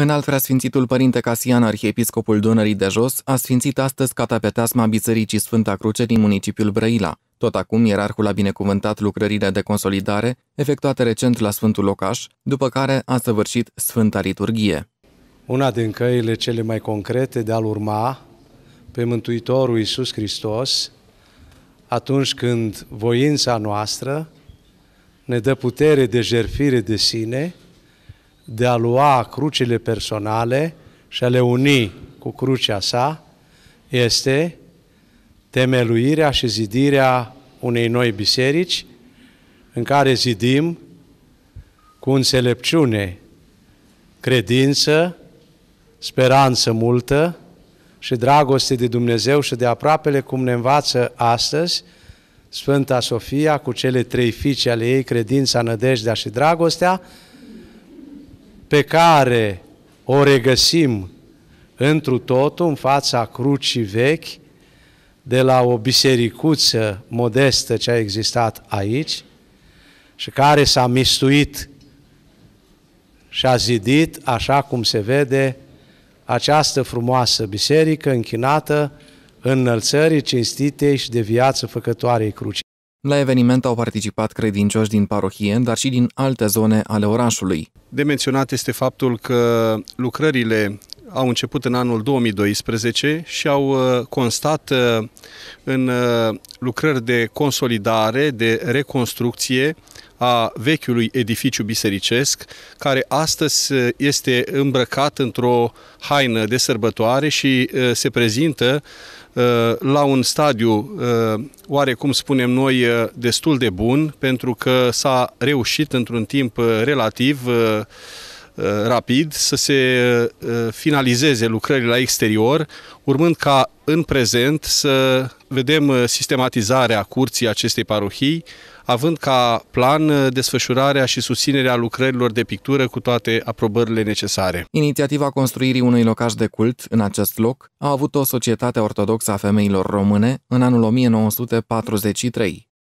În alt Sfințitul Părinte Casian, arhiepiscopul Dunării de Jos, a sfințit astăzi catapeteasma Bisericii Sfânta Cruce din municipiul Brăila. Tot acum, ierarhul a binecuvântat lucrările de consolidare, efectuate recent la Sfântul Locaș, după care a săvârșit Sfânta Liturghie. Una din căile cele mai concrete de a-L urma pe Mântuitorul Iisus Hristos, atunci când voința noastră ne dă putere de jerfire de sine, de a lua crucile personale și a le uni cu crucea sa este temeluirea și zidirea unei noi biserici în care zidim cu înțelepciune, credință, speranță multă și dragoste de Dumnezeu și de aproapele cum ne învață astăzi Sfânta Sofia cu cele trei fiice ale ei, credința, nădejdea și dragostea, pe care o regăsim întru totul în fața crucii vechi, de la o bisericuță modestă ce a existat aici și care s-a mistuit și a zidit, așa cum se vede, această frumoasă biserică închinată înălțării cinstitei și de viață făcătoarei crucii. La eveniment au participat credincioși din parohie, dar și din alte zone ale orașului. De menționat este faptul că lucrările au început în anul 2012 și au uh, constat uh, în uh, lucrări de consolidare, de reconstrucție a vechiului edificiu bisericesc, care astăzi este îmbrăcat într-o haină de sărbătoare și se prezintă la un stadiu, oarecum spunem noi, destul de bun, pentru că s-a reușit într-un timp relativ Uh, rapid să se uh, finalizeze lucrările la exterior, urmând ca în prezent să vedem uh, sistematizarea curții acestei parohii, având ca plan desfășurarea și susținerea lucrărilor de pictură cu toate aprobările necesare. Inițiativa construirii unui locaș de cult în acest loc a avut o societate ortodoxă a femeilor române în anul 1943.